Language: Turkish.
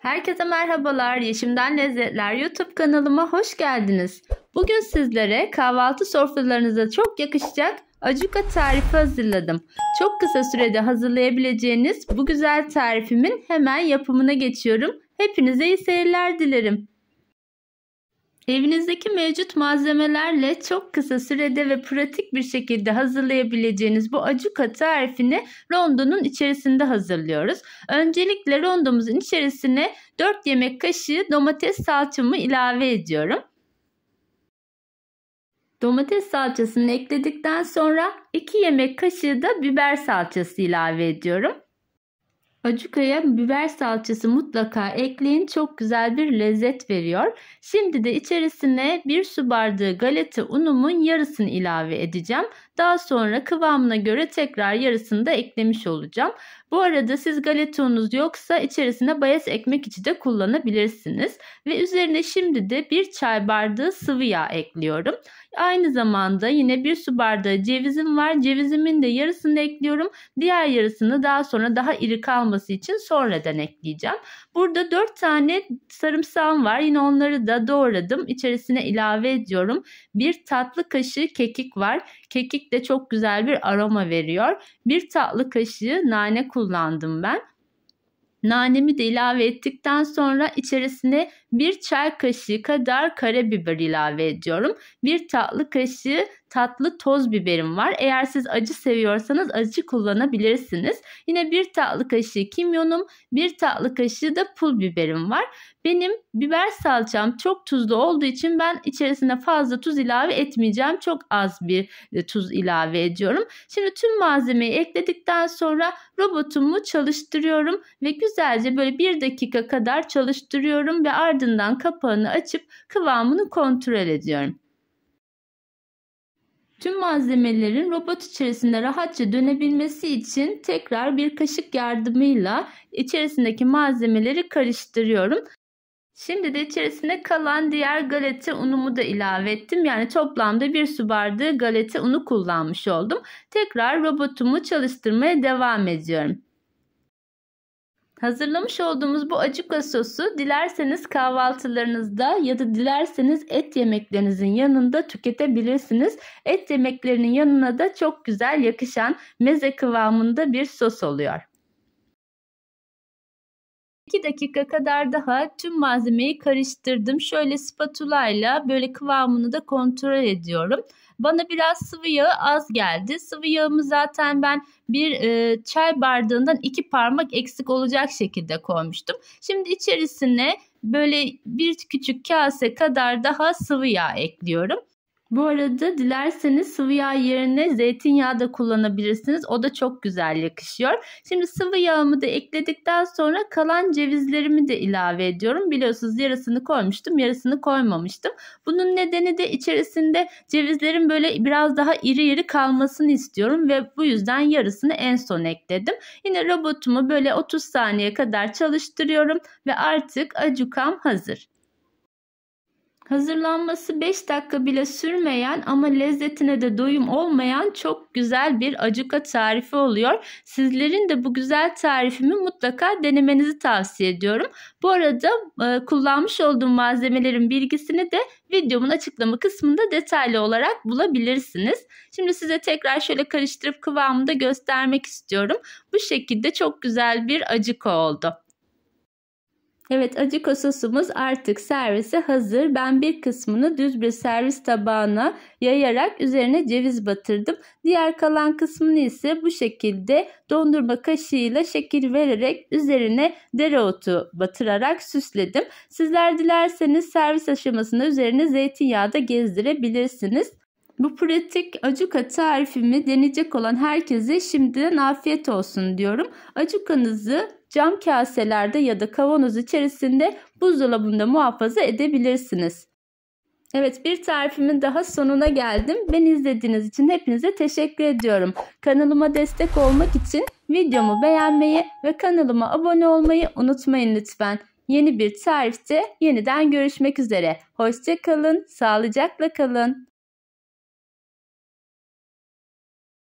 Herkese merhabalar. Yeşimden Lezzetler YouTube kanalıma hoş geldiniz. Bugün sizlere kahvaltı sofralarınıza çok yakışacak acuka tarifi hazırladım. Çok kısa sürede hazırlayabileceğiniz bu güzel tarifimin hemen yapımına geçiyorum. Hepinize iyi seyirler dilerim. Evinizdeki mevcut malzemelerle çok kısa sürede ve pratik bir şekilde hazırlayabileceğiniz bu acuka tarifini rondonun içerisinde hazırlıyoruz. Öncelikle rondomuzun içerisine 4 yemek kaşığı domates salçamı ilave ediyorum. Domates salçasını ekledikten sonra 2 yemek kaşığı da biber salçası ilave ediyorum. Acuka'ya biber salçası mutlaka ekleyin. Çok güzel bir lezzet veriyor. Şimdi de içerisine bir su bardağı galeta unumun yarısını ilave edeceğim. Daha sonra kıvamına göre tekrar yarısını da eklemiş olacağım. Bu arada siz galeta ununuz yoksa içerisine bayas ekmek içi de kullanabilirsiniz. Ve üzerine şimdi de bir çay bardağı sıvı yağ ekliyorum. Aynı zamanda yine bir su bardağı cevizim var. Cevizimin de yarısını ekliyorum. Diğer yarısını daha sonra daha iri kalması için sonradan ekleyeceğim. Burada 4 tane sarımsağım var. Yine onları da doğradım. İçerisine ilave ediyorum. Bir tatlı kaşığı kekik var. Kekik de çok güzel bir aroma veriyor. Bir tatlı kaşığı nane kullandım ben. Nanemi de ilave ettikten sonra içerisine bir çay kaşığı kadar karabiber ilave ediyorum. Bir tatlı kaşığı tatlı toz biberim var. Eğer siz acı seviyorsanız acı kullanabilirsiniz. Yine bir tatlı kaşığı kimyonum, bir tatlı kaşığı da pul biberim var. Benim biber salçam çok tuzlu olduğu için ben içerisine fazla tuz ilave etmeyeceğim. Çok az bir e, tuz ilave ediyorum. Şimdi tüm malzemeyi ekledikten sonra robotumu çalıştırıyorum ve güzelce böyle bir dakika kadar çalıştırıyorum ve ardından kapağını açıp kıvamını kontrol ediyorum. Tüm malzemelerin robot içerisinde rahatça dönebilmesi için tekrar bir kaşık yardımıyla içerisindeki malzemeleri karıştırıyorum. Şimdi de içerisinde kalan diğer galeta unumu da ilave ettim. Yani toplamda bir su bardağı galeta unu kullanmış oldum. Tekrar robotumu çalıştırmaya devam ediyorum. Hazırlamış olduğumuz bu acuka sosu dilerseniz kahvaltılarınızda ya da dilerseniz et yemeklerinizin yanında tüketebilirsiniz. Et yemeklerinin yanına da çok güzel yakışan meze kıvamında bir sos oluyor. 2 dakika kadar daha tüm malzemeyi karıştırdım. Şöyle spatula ile böyle kıvamını da kontrol ediyorum. Bana biraz sıvı yağı az geldi. Sıvı yağımı zaten ben bir e, çay bardağından iki parmak eksik olacak şekilde koymuştum. Şimdi içerisine böyle bir küçük kase kadar daha sıvı yağ ekliyorum. Bu arada dilerseniz sıvı yağ yerine zeytinyağı da kullanabilirsiniz. O da çok güzel yakışıyor. Şimdi sıvı yağımı da ekledikten sonra kalan cevizlerimi de ilave ediyorum. Biliyorsunuz yarısını koymuştum, yarısını koymamıştım. Bunun nedeni de içerisinde cevizlerin böyle biraz daha iri iri kalmasını istiyorum ve bu yüzden yarısını en son ekledim. Yine robotumu böyle 30 saniye kadar çalıştırıyorum ve artık acukam hazır. Hazırlanması 5 dakika bile sürmeyen ama lezzetine de doyum olmayan çok güzel bir acuka tarifi oluyor. Sizlerin de bu güzel tarifimi mutlaka denemenizi tavsiye ediyorum. Bu arada e, kullanmış olduğum malzemelerin bilgisini de videomun açıklama kısmında detaylı olarak bulabilirsiniz. Şimdi size tekrar şöyle karıştırıp kıvamını da göstermek istiyorum. Bu şekilde çok güzel bir acuka oldu. Evet acı sosumuz artık servise hazır. Ben bir kısmını düz bir servis tabağına yayarak üzerine ceviz batırdım. Diğer kalan kısmını ise bu şekilde dondurma kaşığıyla şekil vererek üzerine dereotu batırarak süsledim. Sizler dilerseniz servis aşamasında üzerine zeytinyağı da gezdirebilirsiniz. Bu pratik acuka tarifimi deneyecek olan herkese şimdiden afiyet olsun diyorum. Acukanızı cam kaselerde ya da kavanoz içerisinde buzdolabında muhafaza edebilirsiniz. Evet bir tarifimin daha sonuna geldim. Beni izlediğiniz için hepinize teşekkür ediyorum. Kanalıma destek olmak için videomu beğenmeyi ve kanalıma abone olmayı unutmayın lütfen. Yeni bir tarifte yeniden görüşmek üzere. Hoşçakalın, sağlıcakla kalın.